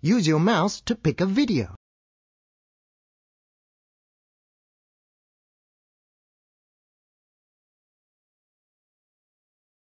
Use your mouse to pick a video.